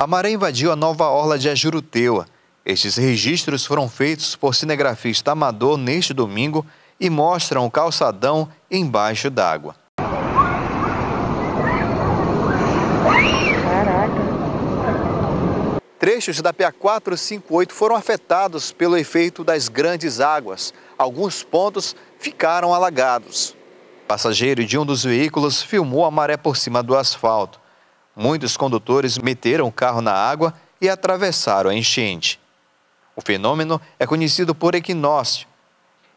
a maré invadiu a nova orla de Ajuruteua. Estes registros foram feitos por cinegrafista amador neste domingo e mostram o calçadão embaixo d'água. Trechos da PA 458 foram afetados pelo efeito das grandes águas. Alguns pontos ficaram alagados. O passageiro de um dos veículos filmou a maré por cima do asfalto muitos condutores meteram o carro na água e atravessaram a enchente. O fenômeno é conhecido por equinócio.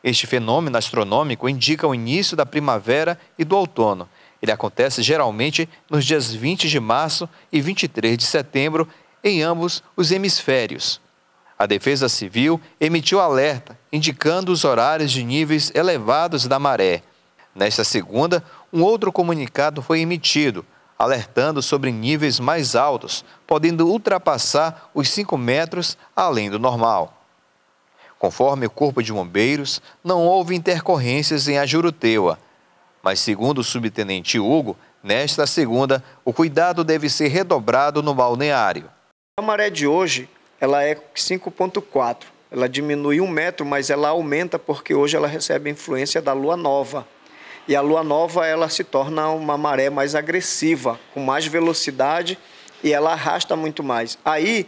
Este fenômeno astronômico indica o início da primavera e do outono. Ele acontece geralmente nos dias 20 de março e 23 de setembro em ambos os hemisférios. A Defesa Civil emitiu alerta indicando os horários de níveis elevados da maré. Nesta segunda, um outro comunicado foi emitido, alertando sobre níveis mais altos, podendo ultrapassar os 5 metros além do normal. Conforme o Corpo de Bombeiros, não houve intercorrências em Ajuruteua, mas segundo o subtenente Hugo, nesta segunda o cuidado deve ser redobrado no balneário. A maré de hoje ela é 5.4, ela diminui um metro, mas ela aumenta porque hoje ela recebe a influência da lua nova. E a lua nova ela se torna uma maré mais agressiva, com mais velocidade e ela arrasta muito mais. Aí,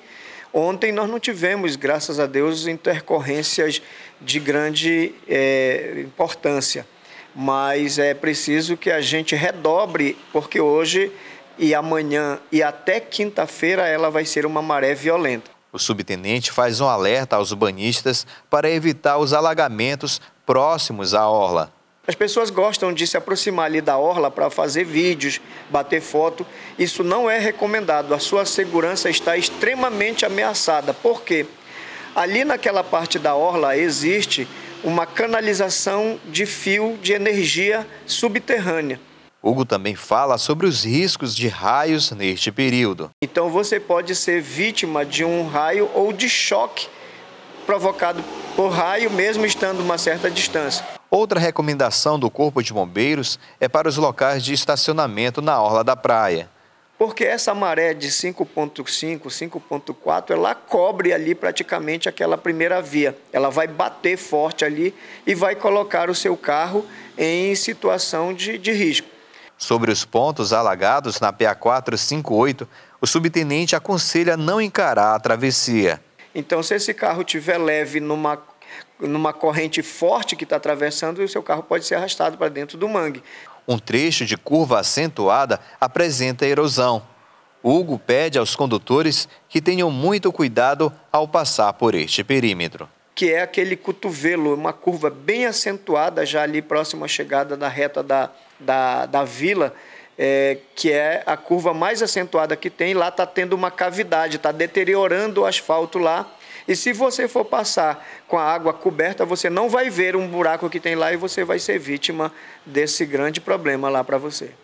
ontem nós não tivemos, graças a Deus, intercorrências de grande é, importância, mas é preciso que a gente redobre, porque hoje e amanhã e até quinta-feira ela vai ser uma maré violenta. O subtenente faz um alerta aos banhistas para evitar os alagamentos próximos à orla. As pessoas gostam de se aproximar ali da orla para fazer vídeos, bater foto. Isso não é recomendado. A sua segurança está extremamente ameaçada. Por quê? Ali naquela parte da orla existe uma canalização de fio de energia subterrânea. Hugo também fala sobre os riscos de raios neste período. Então você pode ser vítima de um raio ou de choque provocado por raio, mesmo estando uma certa distância. Outra recomendação do Corpo de Bombeiros é para os locais de estacionamento na orla da praia. Porque essa maré de 5.5, 5.4, ela cobre ali praticamente aquela primeira via. Ela vai bater forte ali e vai colocar o seu carro em situação de, de risco. Sobre os pontos alagados na PA 458, o subtenente aconselha não encarar a travessia. Então, se esse carro tiver leve numa numa corrente forte que está atravessando e o seu carro pode ser arrastado para dentro do mangue. Um trecho de curva acentuada apresenta erosão. Hugo pede aos condutores que tenham muito cuidado ao passar por este perímetro que é aquele cotovelo, uma curva bem acentuada, já ali próximo à chegada da reta da, da, da vila, é, que é a curva mais acentuada que tem. Lá está tendo uma cavidade, está deteriorando o asfalto lá. E se você for passar com a água coberta, você não vai ver um buraco que tem lá e você vai ser vítima desse grande problema lá para você.